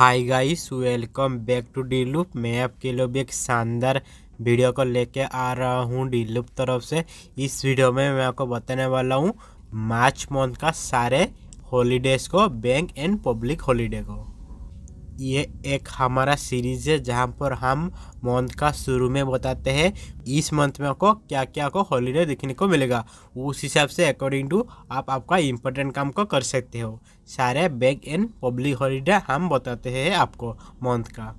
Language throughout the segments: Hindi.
high guys welcome back to the loop मैं आपके लिए भी एक शानदार वीडियो को लेके आ रहा हूँ डी लूप तरफ से इस वीडियो में मैं आपको बताने वाला हूँ मार्च मंथ का सारे हॉलीडेज़ को बैंक एंड पब्लिक हॉलीडे को ये एक हमारा सीरीज है जहाँ पर हम मंथ का शुरू में बताते हैं इस मंथ में आपको क्या क्या को हॉलीडे देखने को मिलेगा उस हिसाब से अकॉर्डिंग टू आप आपका इम्पोर्टेंट काम को कर सकते हो सारे बैग एंड पब्लिक हॉलीडे हम बताते हैं आपको मंथ का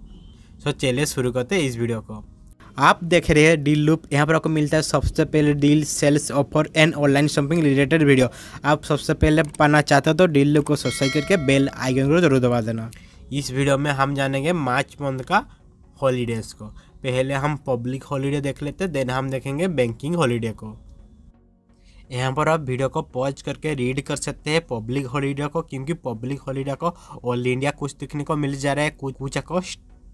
सो चलिए शुरू करते हैं इस वीडियो को आप देख रहे हैं डील लूप यहाँ पर आपको मिलता है सबसे पहले deal sales offer and online shopping related video आप सबसे पहले पाना चाहते हो तो डील लूप को सब्सक्राइब करके बेल आइकन को जरूर दबा देना इस वीडियो में हम जानेंगे मार्च मंथ का हॉलीडेज़ को पहले हम पब्लिक हॉलीडे देख लेते देन हम देखेंगे बैंकिंग हॉलीडे को यहाँ पर आप वीडियो को पॉज करके रीड कर सकते हैं पब्लिक हॉलीडे को क्योंकि पब्लिक हॉलीडे को ऑल इंडिया कुछ दिखने को मिल जा रहा है कुछ कुछ आपको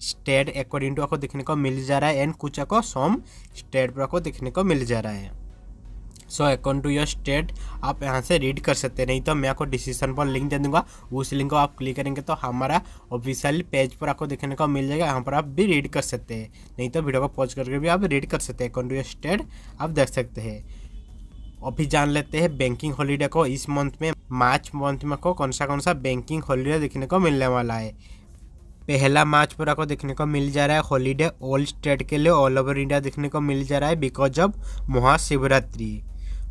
स्टेट अकॉर्डिंग टू आपको देखने को मिल जा रहा है एंड कुछ आपको सम स्टेट पर आपको देखने को मिल जा रहा है so account to your state आप यहाँ से रीड कर सकते हैं नहीं तो मैं आपको डिसीजन पर लिंक दे दूंगा उस लिंक को आप क्लिक करेंगे तो हमारा ऑफिशियल पेज पर आपको देखने को मिल जाएगा यहाँ पर आप भी रीड कर सकते हैं नहीं तो वीडियो को पॉज करके भी आप रीड कर सकते हैं अकाउंट टू योर स्टेट आप देख सकते हैं अभी जान लेते हैं बैंकिंग हॉलीडे को इस मंथ में मार्च मंथ में को कौन सा कौन सा बैंकिंग हॉलीडे देखने को मिलने वाला है पहला मार्च पर आपको देखने को मिल जा रहा है हॉलीडे ऑल स्टेट के लिए ऑल ओवर इंडिया देखने को मिल जा रहा है because of Mahashivratri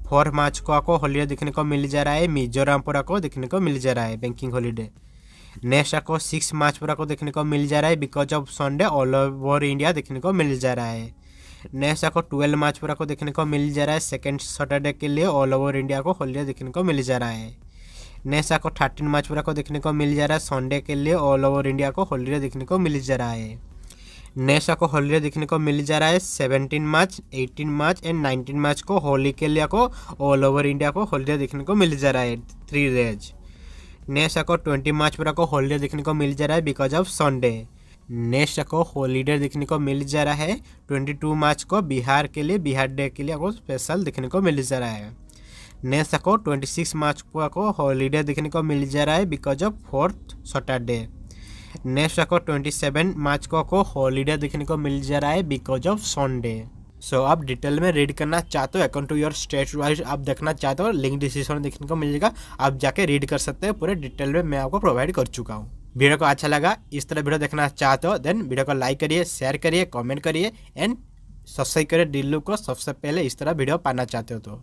four March को आपको हॉलीडे देखने को मिल जा रहा है मिजोरम पर आपको देखने को मिल जा रहा है बैंकिंग हॉलीडे नेक्स्ट आपको सिक्स मार्च पर आपको देखने को मिल जा रहा है because of Sunday all over India देखने को मिल जा रहा है नेक्स्ट आपको ट्वेल्व मार्च पर आपको देखने को मिल जा रहा है सेकेंड सैटरडे के लिए ऑल ओवर इंडिया को हॉलीडे देखने को मिल जा रहा है नेक्स्ट आपको थर्टीन मार्च पर आपको देखने को मिल जा रहा है संडे के लिए ऑल ओवर इंडिया को हॉलीडे देखने को मिल जा रहा है नेक्स्ट आपको हॉलीडे देखने को मिल जा रहा है seventeen March eighteen March and nineteen March को होली के लिए आपको ऑल ओवर इंडिया को हॉलीडे देखने को मिल जा रहा है थ्री डेज नेक्स्ट आपको ट्वेंटी मार्च पर आपको हॉलीडे देखने को मिल जा रहा है बिकॉज ऑफ संडे नेक्स्ट आपको होलीडे देखने को मिल जा रहा है ट्वेंटी टू मार्च को बिहार के लिए बिहार डे के लिए आपको स्पेशल देखने को मिल जा रहा है नेक्स्ट आपको ट्वेंटी सिक्स मार्च को आपको हॉलीडे देखने को मिल जा रहा है because of fourth Saturday next आपको ट्वेंटी सेवन मार्च को आपको हॉलीडे देखने को मिल जा रहा है बिकॉज ऑफ संडे सो आप डिटेल में रीड करना चाहते हो account to your state wise आप देखना चाहते हो लिंक डिस्क्रिप्शन देखने को मिल जाएगा आप जाके रीड कर सकते हो पूरे डिटेल में मैं आपको प्रोवाइड कर चुका हूँ वीडियो को अच्छा लगा इस तरह वीडियो देखना चाहते हो देन वीडियो को लाइक करिए शेयर करिए कमेंट करिए एंड सब्सक्राइब करिए डिल्लू को सबसे पहले इस तरह वीडियो पाना चाहते हो तो